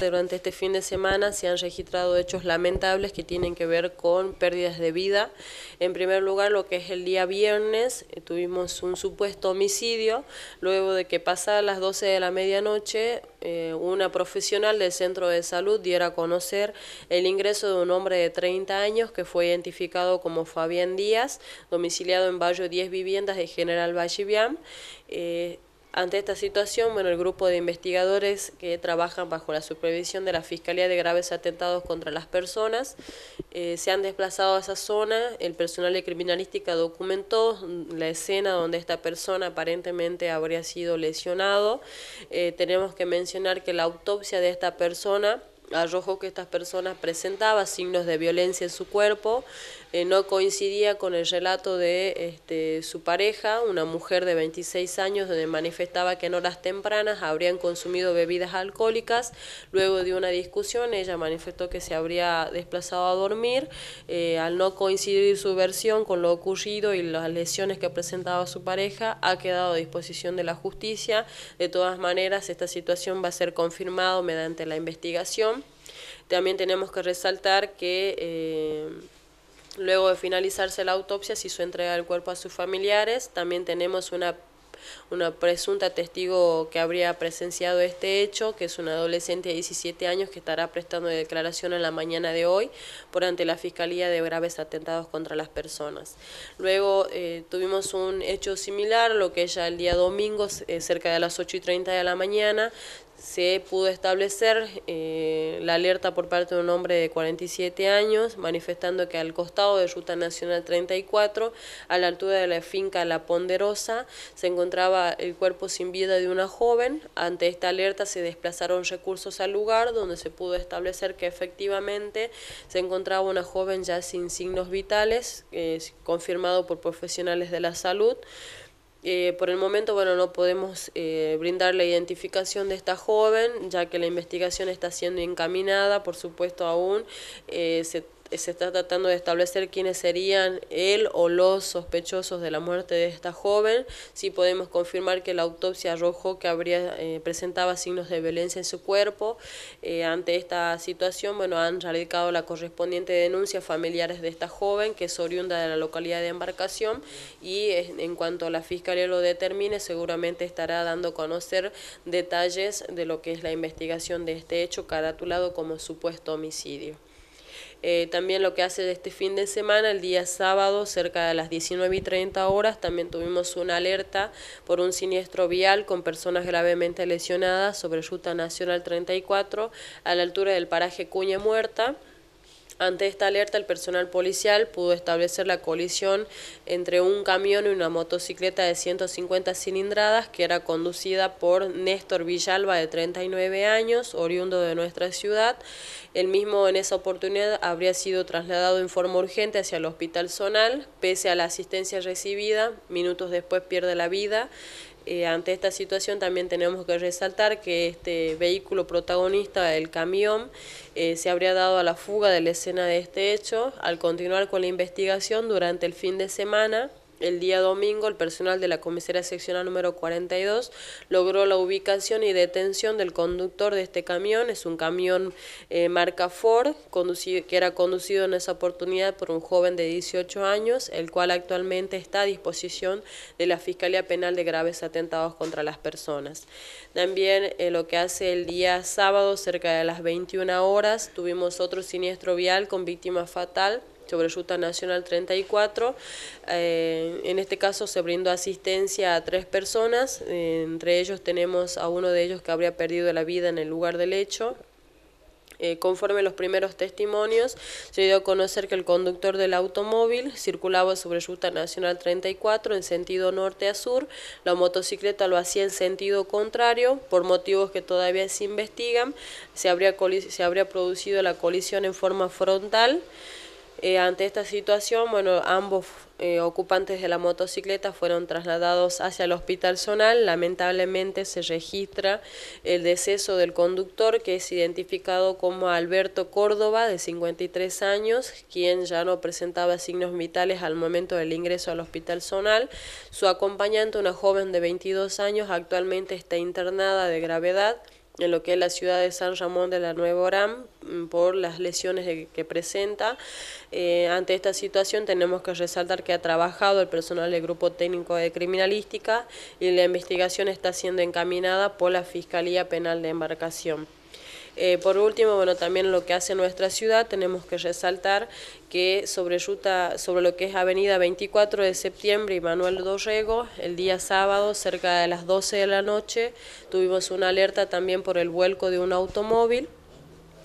Durante este fin de semana se han registrado hechos lamentables que tienen que ver con pérdidas de vida. En primer lugar, lo que es el día viernes, eh, tuvimos un supuesto homicidio, luego de que pasadas las 12 de la medianoche, eh, una profesional del centro de salud diera a conocer el ingreso de un hombre de 30 años que fue identificado como Fabián Díaz, domiciliado en valle 10 Viviendas de General Valliviam. Eh, ante esta situación, bueno, el grupo de investigadores que trabajan bajo la supervisión de la Fiscalía de Graves Atentados contra las Personas eh, se han desplazado a esa zona. El personal de criminalística documentó la escena donde esta persona aparentemente habría sido lesionado. Eh, tenemos que mencionar que la autopsia de esta persona arrojó que estas personas presentaban signos de violencia en su cuerpo, eh, no coincidía con el relato de este, su pareja, una mujer de 26 años, donde manifestaba que en horas tempranas habrían consumido bebidas alcohólicas. Luego de una discusión, ella manifestó que se habría desplazado a dormir. Eh, al no coincidir su versión con lo ocurrido y las lesiones que presentaba su pareja, ha quedado a disposición de la justicia. De todas maneras, esta situación va a ser confirmada mediante la investigación también tenemos que resaltar que eh, luego de finalizarse la autopsia se hizo entrega del cuerpo a sus familiares. También tenemos una, una presunta testigo que habría presenciado este hecho, que es una adolescente de 17 años que estará prestando declaración en la mañana de hoy por ante la Fiscalía de graves atentados contra las personas. Luego eh, tuvimos un hecho similar, lo que ya el día domingo, eh, cerca de las 8 y 30 de la mañana, se pudo establecer eh, la alerta por parte de un hombre de 47 años, manifestando que al costado de Ruta Nacional 34, a la altura de la finca La Ponderosa, se encontraba el cuerpo sin vida de una joven. Ante esta alerta se desplazaron recursos al lugar, donde se pudo establecer que efectivamente se encontraba una joven ya sin signos vitales, eh, confirmado por profesionales de la salud. Eh, por el momento, bueno, no podemos eh, brindar la identificación de esta joven, ya que la investigación está siendo encaminada, por supuesto aún. Eh, se está tratando de establecer quiénes serían él o los sospechosos de la muerte de esta joven. si podemos confirmar que la autopsia arrojó que habría eh, presentaba signos de violencia en su cuerpo. Eh, ante esta situación, bueno, han radicado la correspondiente denuncia familiares de esta joven, que es oriunda de la localidad de Embarcación, y en cuanto a la fiscalía lo determine, seguramente estará dando a conocer detalles de lo que es la investigación de este hecho caratulado como supuesto homicidio. Eh, también lo que hace este fin de semana, el día sábado, cerca de las 19 y 30 horas, también tuvimos una alerta por un siniestro vial con personas gravemente lesionadas sobre Ruta Nacional 34 a la altura del paraje Cuña Muerta. Ante esta alerta, el personal policial pudo establecer la colisión entre un camión y una motocicleta de 150 cilindradas que era conducida por Néstor Villalba de 39 años, oriundo de nuestra ciudad. El mismo en esa oportunidad habría sido trasladado en forma urgente hacia el hospital zonal, pese a la asistencia recibida, minutos después pierde la vida. Eh, ante esta situación también tenemos que resaltar que este vehículo protagonista, el camión, eh, se habría dado a la fuga de la escena de este hecho al continuar con la investigación durante el fin de semana. El día domingo, el personal de la comisaría seccional número 42 logró la ubicación y detención del conductor de este camión. Es un camión eh, marca Ford, que era conducido en esa oportunidad por un joven de 18 años, el cual actualmente está a disposición de la Fiscalía Penal de Graves Atentados contra las Personas. También eh, lo que hace el día sábado, cerca de las 21 horas, tuvimos otro siniestro vial con víctima fatal sobre Ruta Nacional 34. Eh, en este caso se brindó asistencia a tres personas, eh, entre ellos tenemos a uno de ellos que habría perdido la vida en el lugar del hecho, eh, ...conforme a los primeros testimonios, se dio a conocer que el conductor del automóvil circulaba sobre Ruta Nacional 34 en sentido norte a sur. La motocicleta lo hacía en sentido contrario. Por motivos que todavía se investigan, se habría, se habría producido la colisión en forma frontal. Eh, ante esta situación, bueno, ambos eh, ocupantes de la motocicleta fueron trasladados hacia el hospital zonal. Lamentablemente se registra el deceso del conductor, que es identificado como Alberto Córdoba, de 53 años, quien ya no presentaba signos vitales al momento del ingreso al hospital zonal. Su acompañante, una joven de 22 años, actualmente está internada de gravedad en lo que es la ciudad de San Ramón de la Nueva Orán mm, por las lesiones que presenta. Eh, ante esta situación tenemos que resaltar que ha trabajado el personal del Grupo Técnico de Criminalística y la investigación está siendo encaminada por la Fiscalía Penal de Embarcación. Eh, por último, bueno, también lo que hace nuestra ciudad, tenemos que resaltar que sobre, sobre lo que es Avenida 24 de septiembre y Manuel Dorrego, el día sábado, cerca de las 12 de la noche, tuvimos una alerta también por el vuelco de un automóvil.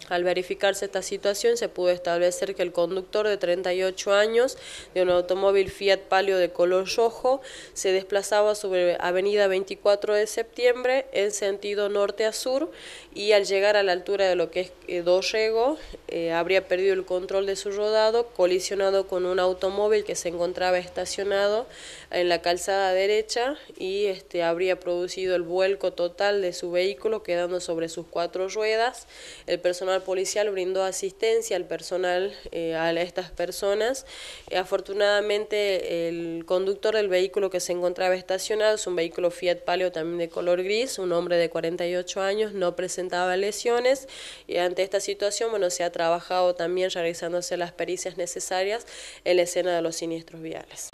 Al verificarse esta situación, se pudo establecer que el conductor de 38 años de un automóvil Fiat Palio de color rojo se desplazaba sobre Avenida 24 de septiembre en sentido norte a sur y al llegar a la altura de lo que es Dos eh, Dorrego eh, habría perdido el control de su rodado, colisionado con un automóvil que se encontraba estacionado en la calzada derecha y este, habría producido el vuelco total de su vehículo quedando sobre sus cuatro ruedas. El personal policial brindó asistencia al personal, eh, a estas personas. Eh, afortunadamente, el conductor del vehículo que se encontraba estacionado es un vehículo Fiat Palio también de color gris, un hombre de 48 años, no presentaba lesiones y ante esta situación, bueno, se ha trabajado también realizándose las pericias necesarias en la escena de los siniestros viales.